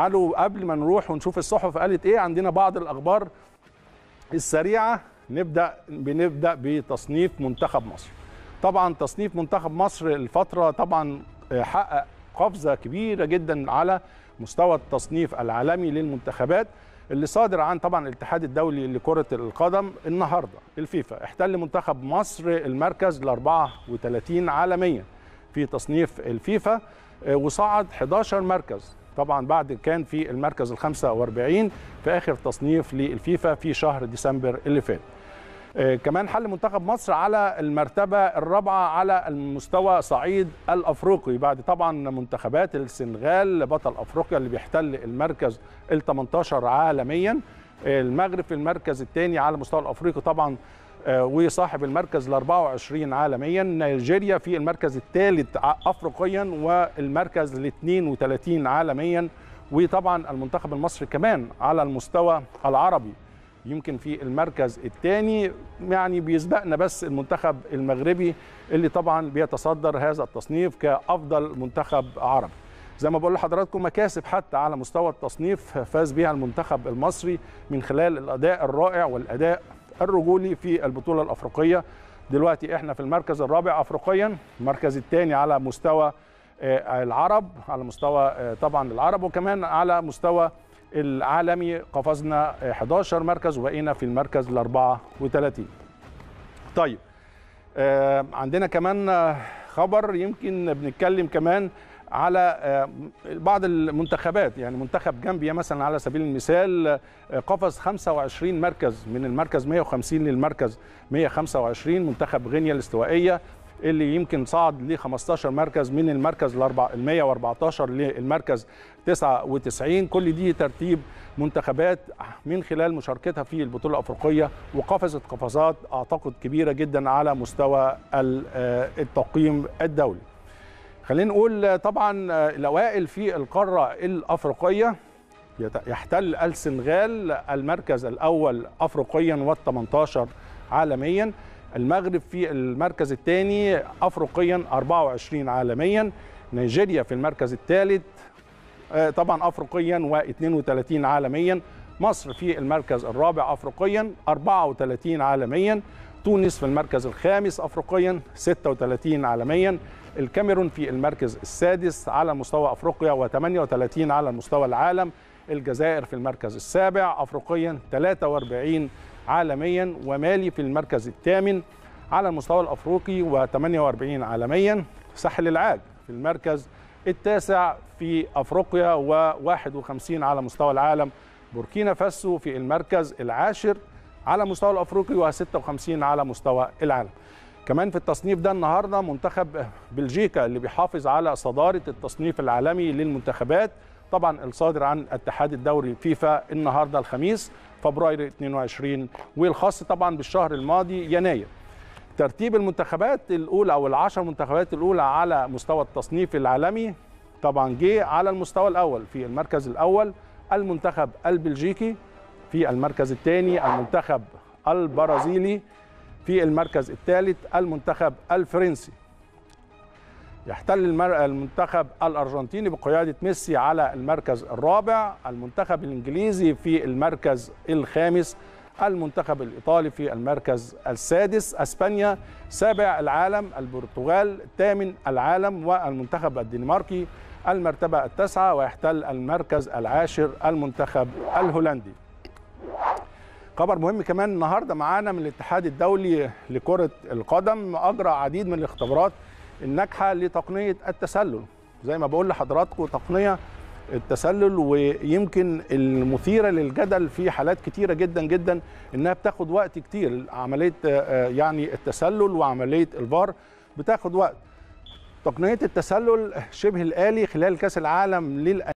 قالوا قبل ما نروح ونشوف الصحف قالت ايه عندنا بعض الاخبار السريعه نبدا بنبدا بتصنيف منتخب مصر طبعا تصنيف منتخب مصر الفتره طبعا آه، حقق قفزه كبيره جدا على مستوى التصنيف العالمي للمنتخبات اللي صادر عن طبعا الاتحاد الدولي لكرة القدم النهاردة الفيفا احتل منتخب مصر المركز ال 34 عالميا في تصنيف الفيفا آه، وصعد 11 مركز طبعا بعد كان في المركز ال 45 في اخر تصنيف للفيفا في شهر ديسمبر اللي فات. آه، كمان حل منتخب مصر على المرتبة الرابعة على المستوى صعيد الأفريقي بعد طبعا منتخبات السنغال بطل أفريقيا اللي بيحتل المركز ال 18 عالميا آه، المغرب في المركز الثاني على مستوى الأفريقي طبعا آه، وصاحب المركز ال 24 عالميا نيجيريا في المركز الثالث افريقيا والمركز ال 32 عالميا وطبعا المنتخب المصري كمان على المستوى العربي يمكن في المركز الثاني يعني بيسبقنا بس المنتخب المغربي اللي طبعا بيتصدر هذا التصنيف كافضل منتخب عربي زي ما بقول لحضراتكم مكاسب حتى على مستوى التصنيف فاز بها المنتخب المصري من خلال الاداء الرائع والاداء الرجولي في البطولة الأفريقية دلوقتي احنا في المركز الرابع أفريقيا المركز الثاني على مستوى آه، العرب على مستوى آه، طبعا العرب وكمان على مستوى العالمي قفزنا 11 مركز وبقينا في المركز ال 34 طيب آه، عندنا كمان خبر يمكن بنتكلم كمان على آه، بعض المنتخبات يعني منتخب جامبيا مثلا على سبيل المثال آه، قفز 25 مركز من المركز 150 للمركز 125 منتخب غينيا الاستوائيه اللي يمكن صعد ل 15 مركز من المركز ال 114 للمركز 99 كل دي ترتيب منتخبات من خلال مشاركتها في البطوله الافريقيه وقفزت قفزات اعتقد كبيره جدا على مستوى آه، التقييم الدولي خلينا نقول طبعا آه، الاوائل في القاره الافريقيه يحتل السنغال المركز الاول افريقيا وال18 عالميا المغرب في المركز الثاني افريقيا 24 عالميا نيجيريا في المركز الثالث آه، طبعا افريقيا و32 عالميا مصر في المركز الرابع افريقيا 34 عالميا تونس في المركز الخامس أفريقيا 36 عالميا الكاميرون في المركز السادس على مستوى أفريقيا و38 على مستوى العالم الجزائر في المركز السابع أفريقيا 43 عالميا ومالي في المركز الثامن على المستوى الأفريقي و48 عالميا ساحل العاج في المركز التاسع في أفريقيا و51 على مستوى العالم بوركينا فاسو في المركز العاشر على مستوى الافريقي و56 على مستوى العالم كمان في التصنيف ده النهارده منتخب بلجيكا اللي بيحافظ على صداره التصنيف العالمي للمنتخبات طبعا الصادر عن اتحاد الدوري فيفا النهارده الخميس فبراير 22 والخاص طبعا بالشهر الماضي يناير ترتيب المنتخبات الاولى او العشر منتخبات الاولى على مستوى التصنيف العالمي طبعا جه على المستوى الاول في المركز الاول المنتخب البلجيكي في المركز الثاني المنتخب البرازيلي في المركز الثالث المنتخب الفرنسي يحتل المنتخب الارجنتيني بقياده ميسي على المركز الرابع المنتخب الانجليزي في المركز الخامس المنتخب الايطالي في المركز السادس اسبانيا سابع العالم البرتغال ثامن العالم والمنتخب الدنماركي المرتبه التاسعه ويحتل المركز العاشر المنتخب الهولندي خبر مهم كمان النهارده معانا من الاتحاد الدولي لكره القدم اجرى عديد من الاختبارات الناجحه لتقنيه التسلل زي ما بقول لحضراتكم تقنيه التسلل ويمكن المثيره للجدل في حالات كتيره جدا جدا انها بتاخد وقت كتير عمليه آه، آه، يعني التسلل وعمليه الفار بتاخد وقت تقنيه التسلل شبه الالي خلال كاس العالم للأندية